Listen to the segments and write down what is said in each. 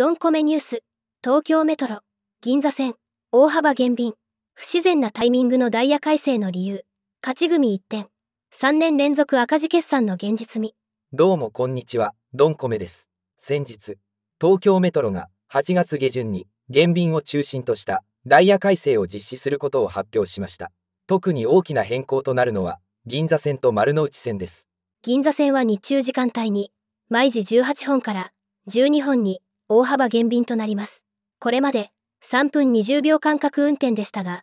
ドンコメニュース、東京メトロ、銀座線、大幅減便、不自然なタイミングのダイヤ改正の理由、勝ち組一点、3年連続赤字決算の現実味。どうもこんにちは、ドンコメです。先日、東京メトロが8月下旬に減便を中心としたダイヤ改正を実施することを発表しました。特に大きな変更となるのは、銀座線と丸の内線です。銀座線は日中時間帯に、毎時18本から12本に大幅減便となります。これまで3分20秒間隔運転でしたが、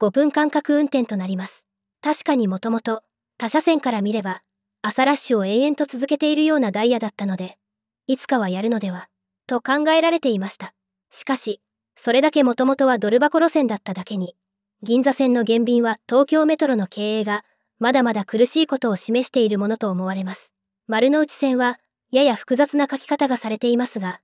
5分間隔運転となります。確かにもともと他車線から見れば朝ラッシュを延々と続けているようなダイヤだったので、いつかはやるのでは、と考えられていました。しかし、それだけもともとはドル箱路線だっただけに、銀座線の減便は東京メトロの経営がまだまだ苦しいことを示しているものと思われます。丸の内線はやや複雑な書き方がされていますが、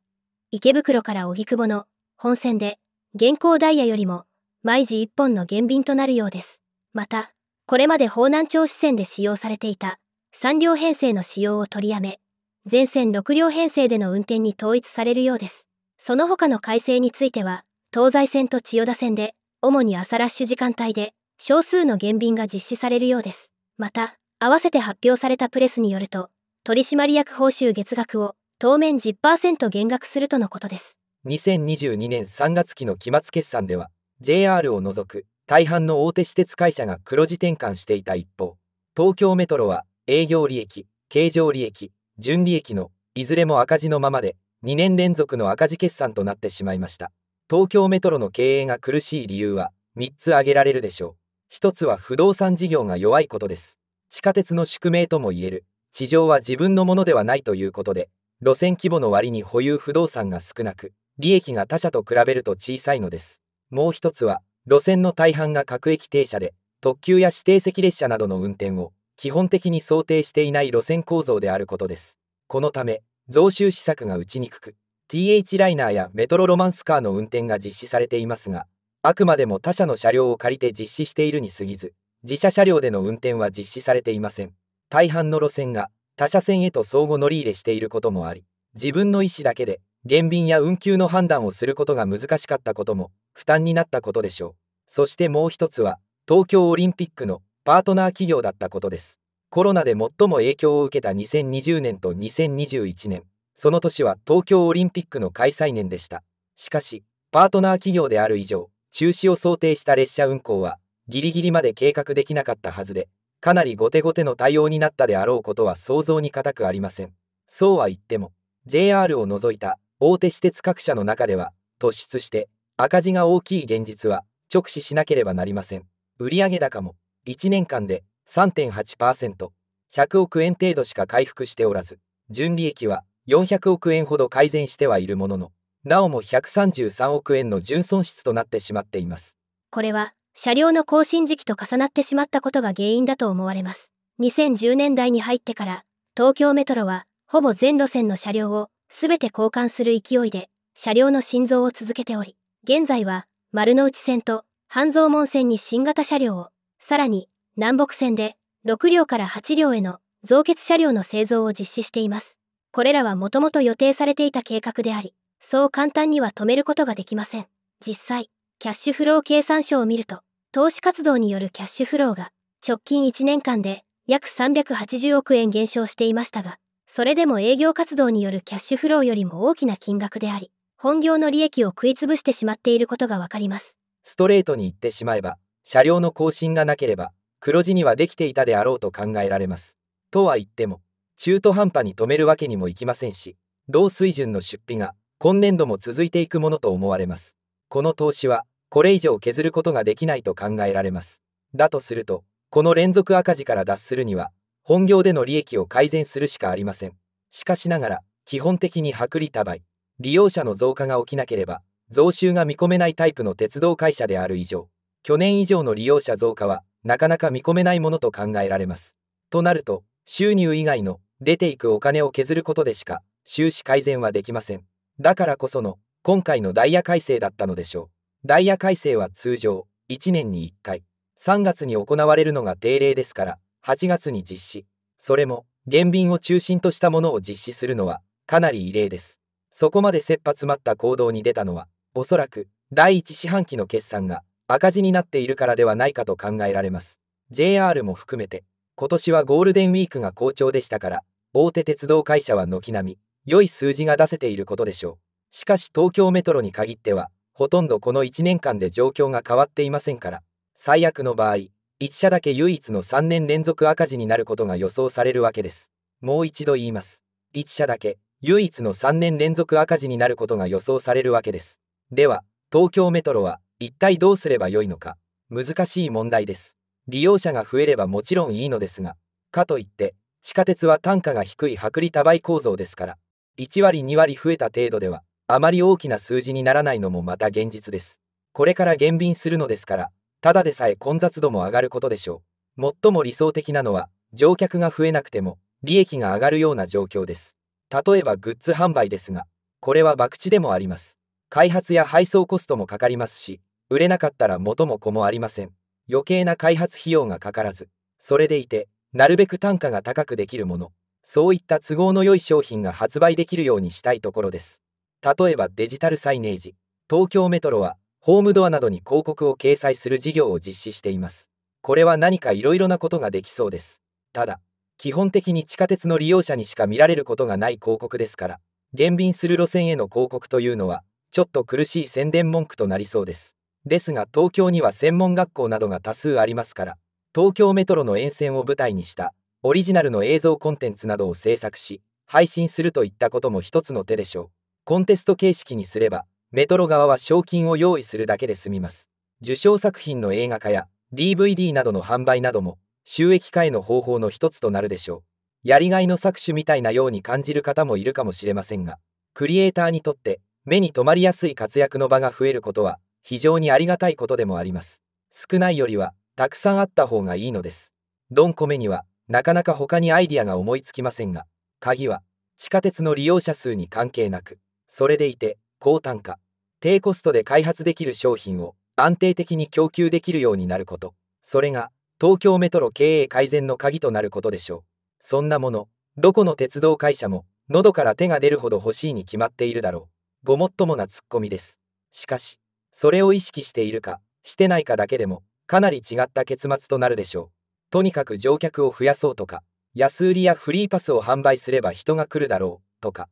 池袋から荻窪の本線で現行ダイヤよりも毎時1本の減便となるようです。また、これまで方南町支線で使用されていた3両編成の使用を取りやめ、全線6両編成での運転に統一されるようです。その他の改正については、東西線と千代田線で、主に朝ラッシュ時間帯で、少数の減便が実施されるようです。また、合わせて発表されたプレスによると、取締役報酬月額を当面10%減額するとのことです2022年3月期の期末決算では JR を除く大半の大手私鉄会社が黒字転換していた一方東京メトロは営業利益経常利益純利益のいずれも赤字のままで2年連続の赤字決算となってしまいました東京メトロの経営が苦しい理由は3つ挙げられるでしょう1つは不動産事業が弱いことです地下鉄の宿命ともいえる地上は自分のものではないということで路線規模の割に保有不動産が少なく、利益が他社と比べると小さいのです。もう一つは、路線の大半が各駅停車で、特急や指定席列車などの運転を基本的に想定していない路線構造であることです。このため、増収施策が打ちにくく、TH ライナーやメトロロマンスカーの運転が実施されていますが、あくまでも他社の車両を借りて実施しているに過ぎず、自社車両での運転は実施されていません。大半の路線が他社線へと相互乗り入れしていることもあり自分の意思だけで減便や運休の判断をすることが難しかったことも負担になったことでしょうそしてもう一つは東京オリンピックのパートナー企業だったことですコロナで最も影響を受けた2020年と2021年その年は東京オリンピックの開催年でしたしかしパートナー企業である以上中止を想定した列車運行はギリギリまで計画できなかったはずでかなり後手後手の対応になったであろうことは想像に難くありません。そうは言っても、JR を除いた大手私鉄各社の中では、突出して赤字が大きい現実は直視しなければなりません。売上高も1年間で3.8%、100億円程度しか回復しておらず、純利益は400億円ほど改善してはいるものの、なおも133億円の純損失となってしまっています。これは車両の更新時期と重なってしまったことが原因だと思われます。2010年代に入ってから東京メトロはほぼ全路線の車両を全て交換する勢いで車両の心臓を続けており、現在は丸の内線と半蔵門線に新型車両を、さらに南北線で6両から8両への増結車両の製造を実施しています。これらはもともと予定されていた計画であり、そう簡単には止めることができません。実際、キャッシュフロー計算書を見ると、投資活動によるキャッシュフローが直近1年間で約380億円減少していましたが、それでも営業活動によるキャッシュフローよりも大きな金額であり、本業の利益を食いつぶしてしまっていることがわかります。ストレートに言ってしまえば、車両の更新がなければ、黒字にはできていたであろうと考えられます。とは言っても、中途半端に止めるわけにもいきませんし、同水準の出費が今年度も続いていくものと思われます。この投資はこれ以上削ることができないと考えられます。だとすると、この連続赤字から脱するには、本業での利益を改善するしかありません。しかしながら、基本的に薄利多売、利用者の増加が起きなければ、増収が見込めないタイプの鉄道会社である以上、去年以上の利用者増加は、なかなか見込めないものと考えられます。となると、収入以外の出ていくお金を削ることでしか収支改善はできません。だからこその今回のダイヤ改正だったのでしょう。ダイヤ改正は通常1年に1回3月に行われるのが定例ですから8月に実施それも減便を中心としたものを実施するのはかなり異例ですそこまで切羽詰まった行動に出たのはおそらく第1四半期の決算が赤字になっているからではないかと考えられます JR も含めて今年はゴールデンウィークが好調でしたから大手鉄道会社は軒並み良い数字が出せていることでしょうしかし東京メトロに限ってはほとんどこの1年間で状況が変わっていませんから、最悪の場合、1社だけ唯一の3年連続赤字になることが予想されるわけです。もう一度言います。1社だけ唯一の3年連続赤字になることが予想されるわけです。では、東京メトロは一体どうすればよいのか、難しい問題です。利用者が増えればもちろんいいのですが、かといって、地下鉄は単価が低い薄利多売構造ですから、1割2割増えた程度では、あまり大きな数字にならないのもまた現実です。これから減便するのですから、ただでさえ混雑度も上がることでしょう。最も理想的なのは、乗客が増えなくても、利益が上がるような状況です。例えばグッズ販売ですが、これは博打でもあります。開発や配送コストもかかりますし、売れなかったら元も子もありません。余計な開発費用がかからず、それでいて、なるべく単価が高くできるもの、そういった都合の良い商品が発売できるようにしたいところです。例えばデジタルサイネージ東京メトロはホームドアなどに広告を掲載する事業を実施していますこれは何かいろいろなことができそうですただ基本的に地下鉄の利用者にしか見られることがない広告ですから減便する路線への広告というのはちょっと苦しい宣伝文句となりそうですですが東京には専門学校などが多数ありますから東京メトロの沿線を舞台にしたオリジナルの映像コンテンツなどを制作し配信するといったことも一つの手でしょうコンテスト形式にすれば、メトロ側は賞金を用意するだけで済みます。受賞作品の映画化や DVD などの販売なども収益化への方法の一つとなるでしょう。やりがいの搾取みたいなように感じる方もいるかもしれませんが、クリエイターにとって目に留まりやすい活躍の場が増えることは非常にありがたいことでもあります。少ないよりはたくさんあった方がいいのです。ドンコメにはなかなか他にアイディアが思いつきませんが、鍵は地下鉄の利用者数に関係なくそれでいて高単価低コストで開発できる商品を安定的に供給できるようになることそれが東京メトロ経営改善の鍵となることでしょうそんなものどこの鉄道会社も喉から手が出るほど欲しいに決まっているだろうごもっともなツッコミですしかしそれを意識しているかしてないかだけでもかなり違った結末となるでしょうとにかく乗客を増やそうとか安売りやフリーパスを販売すれば人が来るだろうとか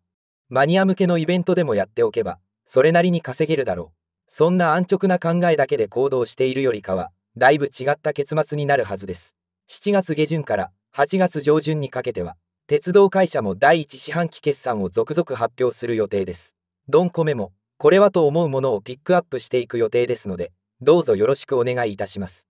マニア向けのイベントでもやっておけば、それなりに稼げるだろう。そんな安直な考えだけで行動しているよりかは、だいぶ違った結末になるはずです。7月下旬から8月上旬にかけては、鉄道会社も第1四半期決算を続々発表する予定です。ドンコメも、これはと思うものをピックアップしていく予定ですので、どうぞよろしくお願いいたします。